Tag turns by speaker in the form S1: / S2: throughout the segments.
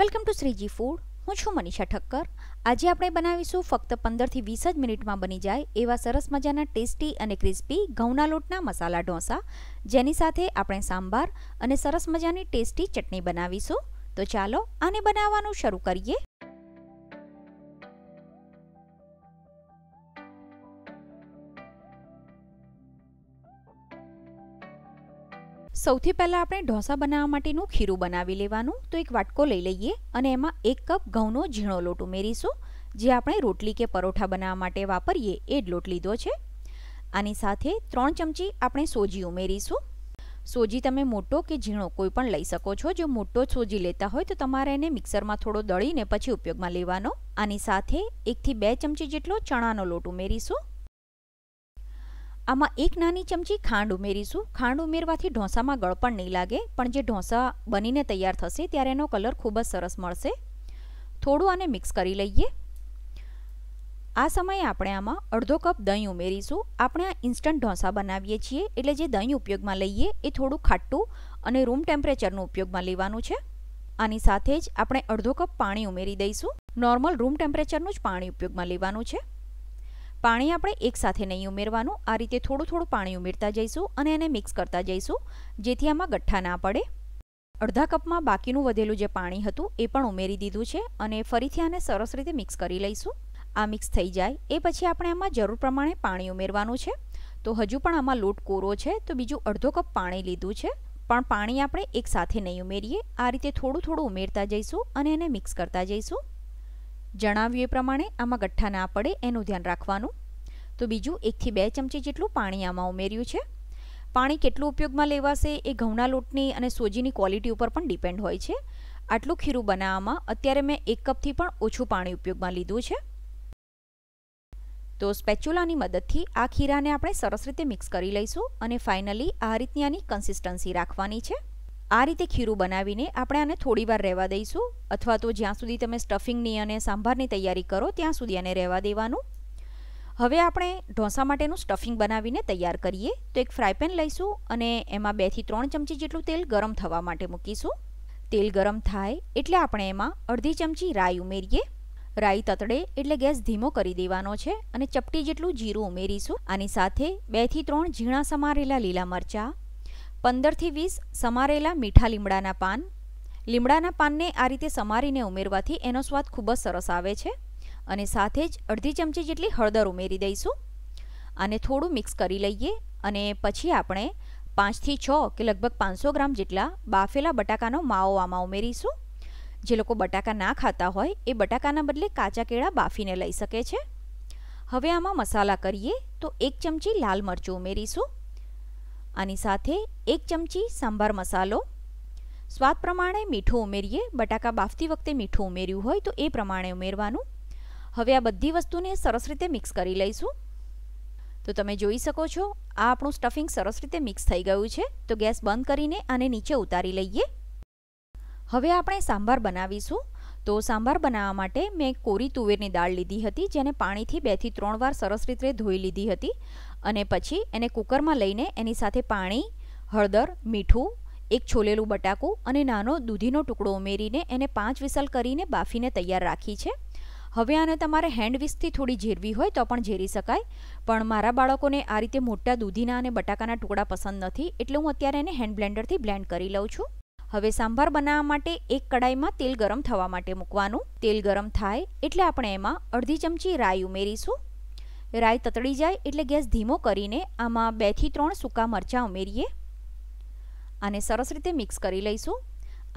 S1: welcome to Shriji food હું છું મનીષા ઠક્કર આજે આપણે બનાવીશું ફક્ત પંદરથી વીસ જ મિનિટમાં બની જાય એવા સરસ મજાના ટેસ્ટી અને ક્રિસ્પી ઘઉંના લોટના મસાલા ઢોસા જેની સાથે આપણે સાંભાર અને સરસ મજાની ટેસ્ટી ચટણી બનાવીશું તો ચાલો આને બનાવવાનું શરૂ કરીએ સૌથી પહેલાં આપણે ઢોસા બનાવવા માટેનું ખીરું બનાવી લેવાનું તો એક વાટકો લઈ લઈએ અને એમાં એક કપ ઘઉંનો ઝીણો લોટ ઉમેરીશું જે આપણે રોટલી કે પરોઠા બનાવવા માટે વાપરીએ એ જ લોટ લીધો છે આની સાથે ત્રણ ચમચી આપણે સોજી ઉમેરીશું સોજી તમે મોટો કે ઝીણો કોઈ પણ લઈ શકો છો જો મોટો સોજી લેતા હોય તો તમારે એને મિક્સરમાં થોડો દળીને પછી ઉપયોગમાં લેવાનો આની સાથે એકથી બે ચમચી જેટલો ચણાનો લોટ ઉમેરીશું આમાં એક નાની ચમચી ખાંડ ઉમેરીશું ખાંડ ઉમેરવાથી ઢોસામાં ગળપણ નહીં લાગે પણ જે ઢોસા બનીને તૈયાર થશે ત્યારે એનો કલર ખૂબ જ સરસ મળશે થોડું આને મિક્સ કરી લઈએ આ સમયે આપણે આમાં અડધો કપ દહીં ઉમેરીશું આપણે આ ઇન્સ્ટન્ટ ઢોસા બનાવીએ છીએ એટલે જે દહીં ઉપયોગમાં લઈએ એ થોડું ખાટું અને રૂમ ટેમ્પરેચરનું ઉપયોગમાં લેવાનું છે આની સાથે જ આપણે અડધો કપ પાણી ઉમેરી દઈશું નોર્મલ રૂમ ટેમ્પરેચરનું જ પાણી ઉપયોગમાં લેવાનું છે પાણી આપણે એકસાથે નહીં ઉમેરવાનું આ રીતે થોડું થોડું પાણી ઉમેરતા જઈશું અને એને મિક્સ કરતા જઈશું જેથી આમાં ગઠ્ઠા ના પડે અડધા કપમાં બાકીનું વધેલું જે પાણી હતું એ પણ ઉમેરી દીધું છે અને ફરીથી આને સરસ રીતે મિક્સ કરી લઈશું આ મિક્સ થઈ જાય એ પછી આપણે આમાં જરૂર પ્રમાણે પાણી ઉમેરવાનું છે તો હજુ પણ આમાં લોટ કોરો છે તો બીજું અડધો કપ પાણી લીધું છે પણ પાણી આપણે એકસાથે નહીં ઉમેરીએ આ રીતે થોડું થોડું ઉમેરતા જઈશું અને એને મિક્સ કરતા જઈશું જણાવ્યું એ પ્રમાણે આમાં ગઠ્ઠા ના પડે એનું ધ્યાન રાખવાનું તો બીજું એકથી બે ચમચી જેટલું પાણી આમાં ઉમેર્યું છે પાણી કેટલું ઉપયોગમાં લેવાશે એ ઘઉંના લોટની અને સોજીની ક્વોલિટી ઉપર પણ ડિપેન્ડ હોય છે આટલું ખીરું બનાવવામાં અત્યારે મેં એક કપથી પણ ઓછું પાણી ઉપયોગમાં લીધું છે તો સ્પેચ્યુલાની મદદથી આ ખીરાને આપણે સરસ રીતે મિક્સ કરી લઈશું અને ફાઇનલી આ રીતની આની કન્સિસ્ટન્સી રાખવાની છે આ રીતે ખીરું બનાવીને આપણે આને થોડી વાર રહેવા દઈશું અથવા તો જ્યાં સુધી તમે સ્ટફિંગની અને સાંભારની તૈયારી કરો ત્યાં સુધી આને રહેવા દેવાનું હવે આપણે ઢોસા માટેનું સ્ટફિંગ બનાવીને તૈયાર કરીએ તો એક ફ્રાય પેન લઈશું અને એમાં બેથી ત્રણ ચમચી જેટલું તેલ ગરમ થવા માટે મૂકીશું તેલ ગરમ થાય એટલે આપણે એમાં અડધી ચમચી રાઈ ઉમેરીએ રાઈ તતડે એટલે ગેસ ધીમો કરી દેવાનો છે અને ચપટી જેટલું જીરું ઉમેરીશું આની સાથે બેથી ત્રણ ઝીણા સમારેલા લીલા મરચાં પંદરથી વીસ સમારેલા મીઠા લીમડાના પાન લીમડાના પાનને આ રીતે સમારીને ઉમેરવાથી એનો સ્વાદ ખૂબ જ સરસ આવે છે અને સાથે જ અડધી ચમચી જેટલી હળદર ઉમેરી દઈશું આને થોડું મિક્સ કરી લઈએ અને પછી આપણે પાંચથી છ કે લગભગ પાંચસો ગ્રામ જેટલા બાફેલા બટાકાનો માવો આમાં ઉમેરીશું જે લોકો બટાકા ના ખાતા હોય એ બટાકાના બદલે કાચા કેળા બાફીને લઈ શકે છે હવે આમાં મસાલા કરીએ તો એક ચમચી લાલ મરચું ઉમેરીશું આની સાથે એક ચમચી સાંભાર મસાલો સ્વાદ પ્રમાણે મીઠું ઉમેરીએ બટાકા બાફતી વખતે મીઠું ઉમેર્યું હોય તો એ પ્રમાણે ઉમેરવાનું હવે આ બધી વસ્તુને સરસ રીતે મિક્સ કરી લઈશું તો તમે જોઈ શકો છો આ આપણું સ્ટફિંગ સરસ રીતે મિક્સ થઈ ગયું છે તો ગેસ બંધ કરીને આને નીચે ઉતારી લઈએ હવે આપણે સાંભાર બનાવીશું તો સાંભાર બનાવવા માટે મેં કોરી તુવેરની દાળ લીધી હતી જેને પાણીથી બેથી ત્રણ વાર સરસ રીતે ધોઈ લીધી હતી અને પછી એને કુકરમાં લઈને એની સાથે પાણી હળદર મીઠું એક છોલેલું બટાકું અને નાનો દૂધીનો ટુકડો ઉમેરીને એને પાંચ વિસલ કરીને બાફીને તૈયાર રાખી છે હવે આને તમારે હેન્ડ વિસ્કથી થોડી ઝેરવી હોય તો પણ ઝેરી શકાય પણ મારા બાળકોને આ રીતે મોટા દૂધીના અને બટાકાના ટુકડા પસંદ નથી એટલે હું અત્યારે એને હેન્ડ બ્લેન્ડરથી બ્લેન્ડ કરી લઉં છું હવે સાંભાર બનાવવા માટે એક કડાઈમાં તેલ ગરમ થવા માટે મૂકવાનું તેલ ગરમ થાય એટલે આપણે એમાં અડધી ચમચી રાઈ ઉમેરીશું રાઈ તતડી જાય એટલે ગેસ ધીમો કરીને આમાં બેથી ત્રણ સૂકા મરચાં ઉમેરીએ અને સરસ રીતે મિક્સ કરી લઈશું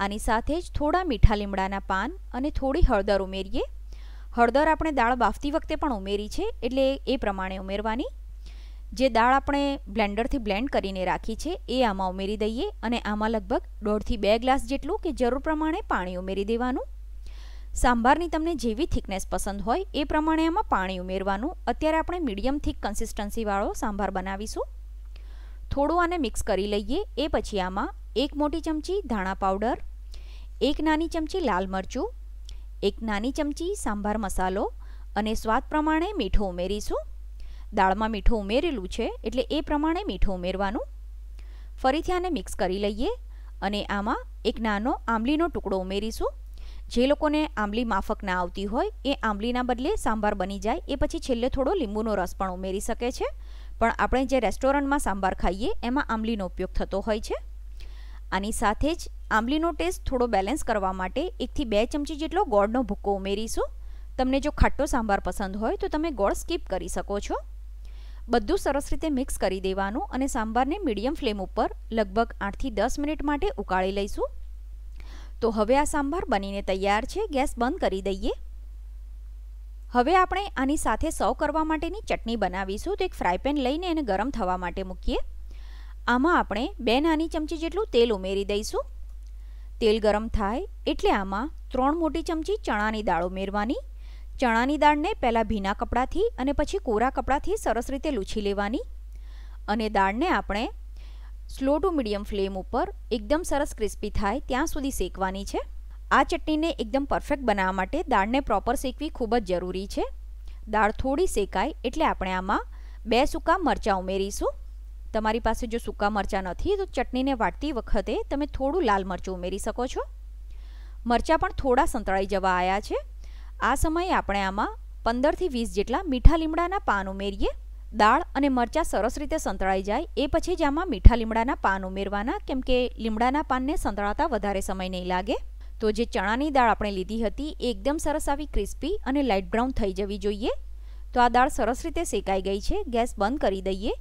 S1: આની સાથે જ થોડા મીઠા લીમડાના પાન અને થોડી હળદર ઉમેરીએ હળદર આપણે દાળ બાફતી વખતે પણ ઉમેરી છે એટલે એ પ્રમાણે ઉમેરવાની જે દાળ આપણે બ્લેન્ડરથી બ્લેન્ડ કરીને રાખી છે એ આમાં ઉમેરી દઈએ અને આમાં લગભગ દોઢથી બે ગ્લાસ જેટલું કે જરૂર પ્રમાણે પાણી ઉમેરી દેવાનું સાંભારની તમને જેવી થિકનેસ પસંદ હોય એ પ્રમાણે આમાં પાણી ઉમેરવાનું અત્યારે આપણે મીડિયમ થિક કન્સિસ્ટન્સીવાળો સાંભાર બનાવીશું થોડું આને મિક્સ કરી લઈએ એ પછી આમાં એક મોટી ચમચી ધાણા પાવડર એક નાની ચમચી લાલ મરચું એક નાની ચમચી સાંભાર મસાલો અને સ્વાદ પ્રમાણે મીઠું ઉમેરીશું દાળમાં મીઠું ઉમેરેલું છે એટલે એ પ્રમાણે મીઠું ઉમેરવાનું ફરીથી આને મિક્સ કરી લઈએ અને આમાં એક નાનો આંબલીનો ટુકડો ઉમેરીશું જે લોકોને આંબલી માફક ના આવતી હોય એ આંબલીના બદલે સાંભાર બની જાય એ પછી છેલ્લે થોડો લીંબુનો રસ પણ ઉમેરી શકે છે પણ આપણે જે રેસ્ટોરન્ટમાં સાંભાર ખાઈએ એમાં આંબલીનો ઉપયોગ થતો હોય છે આની સાથે જ આંબલીનો ટેસ્ટ થોડો બેલેન્સ કરવા માટે એકથી બે ચમચી જેટલો ગોળનો ભૂક્કો ઉમેરીશું તમને જો ખાટો સાંભાર પસંદ હોય તો તમે ગોળ સ્કીપ કરી શકો છો બધું સરસ રીતે મિક્સ કરી દેવાનું અને સાંભારને મીડિયમ ફ્લેમ ઉપર લગભગ આઠથી દસ મિનિટ માટે ઉકાળી લઈશું તો હવે આ સાંભાર બનીને તૈયાર છે ગેસ બંધ કરી દઈએ હવે આપણે આની સાથે સર્વ કરવા માટેની ચટણી બનાવીશું તો એક ફ્રાય પેન લઈને એને ગરમ થવા માટે મૂકીએ આમાં આપણે બે નાની ચમચી જેટલું તેલ ઉમેરી દઈશું તેલ ગરમ થાય એટલે આમાં ત્રણ મોટી ચમચી ચણાની દાળ ઉમેરવાની ચણાની દાળને પહેલાં ભીના કપડાથી અને પછી કોરા કપડાથી સરસ રીતે લૂછી લેવાની અને દાળને આપણે સ્લો ટુ મીડિયમ ફ્લેમ ઉપર એકદમ સરસ ક્રિસ્પી થાય ત્યાં સુધી શેકવાની છે આ ચટણીને એકદમ પરફેક્ટ બનાવવા માટે દાળને પ્રોપર શેકવી ખૂબ જ જરૂરી છે દાળ થોડી શેકાય એટલે આપણે આમાં બે સૂકા મરચાં ઉમેરીશું તમારી પાસે જો સૂકા મરચાં નથી તો ચટણીને વાટતી વખતે તમે થોડું લાલ મરચું ઉમેરી શકો છો મરચાં પણ થોડા સંતળાઈ જવા આવ્યા છે આ સમયે આપણે આમાં પંદરથી વીસ જેટલા મીઠા લીમડાના પાન ઉમેરીએ દાળ અને મરચાં સરસ રીતે સંતળાઈ જાય એ પછી જ આમાં મીઠા લીમડાના પાન ઉમેરવાના કેમ કે લીમડાના પાનને સંતળાતા વધારે સમય નહીં લાગે તો જે ચણાની દાળ આપણે લીધી હતી એ એકદમ સરસ આવી ક્રિસ્પી અને લાઇટ બ્રાઉન થઈ જવી જોઈએ તો આ દાળ સરસ રીતે શેકાઈ ગઈ છે ગેસ બંધ કરી દઈએ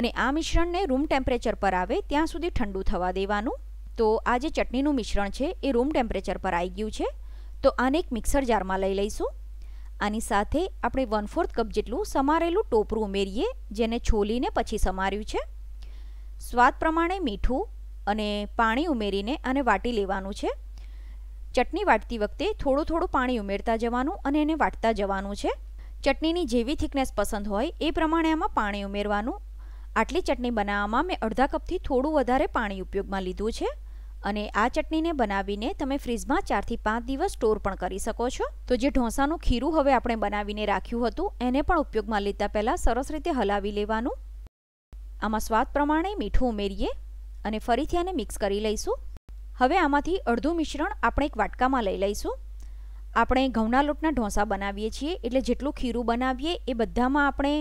S1: અને આ મિશ્રણને રૂમ ટેમ્પરેચર પર આવે ત્યાં સુધી ઠંડુ થવા દેવાનું તો આ જે ચટણીનું મિશ્રણ છે એ રૂમ ટેમ્પરેચર પર આવી ગયું છે તો આને એક મિક્સર જારમાં લઈ લઈશું આની સાથે આપણે વન ફોર્થ કપ જેટલું સમારેલું ટોપરું ઉમેરીએ જેને છોલીને પછી સમાર્યું છે સ્વાદ પ્રમાણે મીઠું અને પાણી ઉમેરીને આને વાટી લેવાનું છે ચટણી વાટતી વખતે થોડું થોડું પાણી ઉમેરતા જવાનું અને એને વાટતા જવાનું છે ચટણીની જેવી થિકનેસ પસંદ હોય એ પ્રમાણે આમાં પાણી ઉમેરવાનું આટલી ચટણી બનાવવામાં મેં અડધા કપથી થોડું વધારે પાણી ઉપયોગમાં લીધું છે અને આ ચટણીને બનાવીને તમે ફ્રીજમાં ચારથી પાંચ દિવસ સ્ટોર પણ કરી શકો છો તો જે ઢોસાનું ખીરું હવે આપણે બનાવીને રાખ્યું હતું એને પણ ઉપયોગમાં લેતા પહેલાં સરસ રીતે હલાવી લેવાનું આમાં સ્વાદ પ્રમાણે મીઠું ઉમેરીએ અને ફરીથી આને મિક્સ કરી લઈશું હવે આમાંથી અડધું મિશ્રણ આપણે એક વાટકામાં લઈ લઈશું આપણે ઘઉંના લોટના ઢોસા બનાવીએ છીએ એટલે જેટલું ખીરું બનાવીએ એ બધામાં આપણે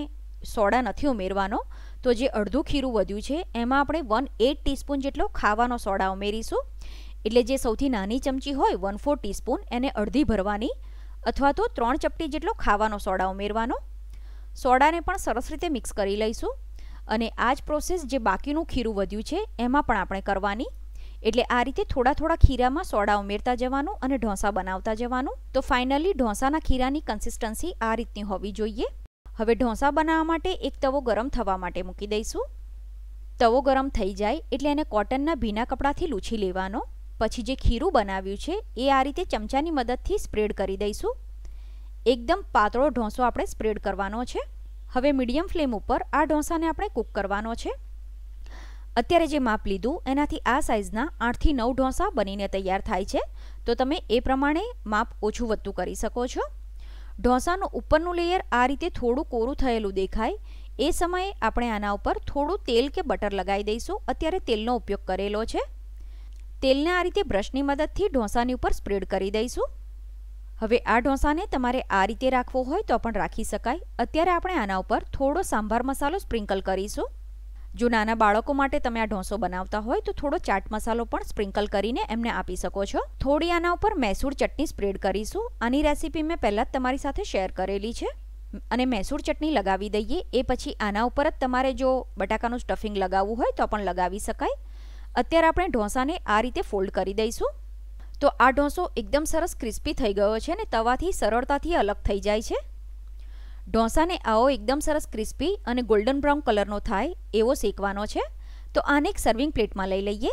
S1: સોડા નથી ઉમેરવાનો તો જે અડધું ખીરું વધ્યું છે એમાં આપણે વન એટ ટીસ્પૂન જેટલો ખાવાનો સોડા ઉમેરીશું એટલે જે સૌથી નાની ચમચી હોય વન ફોર ટીસ્પૂન એને અડધી ભરવાની અથવા તો ત્રણ ચપટી જેટલો ખાવાનો સોડા ઉમેરવાનો સોડાને પણ સરસ રીતે મિક્સ કરી લઈશું અને આ જ પ્રોસેસ જે બાકીનું ખીરું વધ્યું છે એમાં પણ આપણે કરવાની એટલે આ રીતે થોડા થોડા ખીરામાં સોડા ઉમેરતા જવાનું અને ઢોસા બનાવતા જવાનું તો ફાઇનલી ઢોંસાના ખીરાની કન્સિસ્ટન્સી આ રીતની હોવી જોઈએ હવે ઢોંસા બનાવવા માટે એક તવો ગરમ થવા માટે મૂકી દઈશું તવો ગરમ થઈ જાય એટલે એને કોટનના ભીના કપડાથી લૂછી લેવાનો પછી જે ખીરું બનાવ્યું છે એ આ રીતે ચમચાની મદદથી સ્પ્રેડ કરી દઈશું એકદમ પાતળો ઢોંસો આપણે સ્પ્રેડ કરવાનો છે હવે મીડિયમ ફ્લેમ ઉપર આ ઢોંસાને આપણે કૂક કરવાનો છે અત્યારે જે માપ લીધું એનાથી આ સાઇઝના આઠથી નવ ઢોંસા બનીને તૈયાર થાય છે તો તમે એ પ્રમાણે માપ ઓછું વધતું કરી શકો છો ઢોસાનું ઉપરનું લેયર આ રીતે થોડું કોરું થયેલું દેખાય એ સમયે આપણે આના ઉપર થોડું તેલ કે બટર લગાવી દઈશું અત્યારે તેલનો ઉપયોગ કરેલો છે તેલને આ રીતે બ્રશની મદદથી ઢોસાની ઉપર સ્પ્રેડ કરી દઈશું હવે આ ઢોસાને તમારે આ રીતે રાખવો હોય તો પણ રાખી શકાય અત્યારે આપણે આના ઉપર થોડો સાંભાર મસાલો સ્પ્રિંકલ કરીશું જો નાના બાળકો માટે તમે આ ઢોસો બનાવતા હોય તો થોડો ચાટ મસાલો પણ સ્પ્રિંકલ કરીને એમને આપી શકો છો થોડી આના ઉપર મૈસૂર ચટણી સ્પ્રેડ કરીશું આની રેસીપી મેં પહેલાં જ તમારી સાથે શેર કરેલી છે અને મૈસૂર ચટણી લગાવી દઈએ એ પછી આના ઉપર જ તમારે જો બટાકાનું સ્ટફિંગ લગાવવું હોય તો પણ લગાવી શકાય અત્યારે આપણે ઢોસાને આ રીતે ફોલ્ડ કરી દઈશું તો આ ઢોસો એકદમ સરસ ક્રિસ્પી થઈ ગયો છે અને તવાથી સરળતાથી અલગ થઈ જાય છે ઢોસાને આવો એકદમ સરસ ક્રિસ્પી અને ગોલ્ડન બ્રાઉન કલરનો થાય એવો શેકવાનો છે તો આને એક સર્વિંગ પ્લેટમાં લઈ લઈએ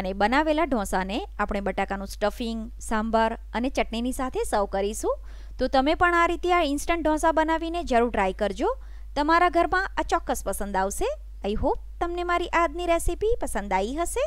S1: અને બનાવેલા ઢોસાને આપણે બટાકાનું સ્ટફિંગ સાંભાર અને ચટણીની સાથે સર્વ કરીશું તો તમે પણ આ રીતે આ ઇન્સ્ટન્ટ ઢોસા બનાવીને જરૂર ટ્રાય કરજો તમારા ઘરમાં આ ચોક્કસ પસંદ આવશે આઈ હોપ તમને મારી આજની રેસીપી પસંદ આવી હશે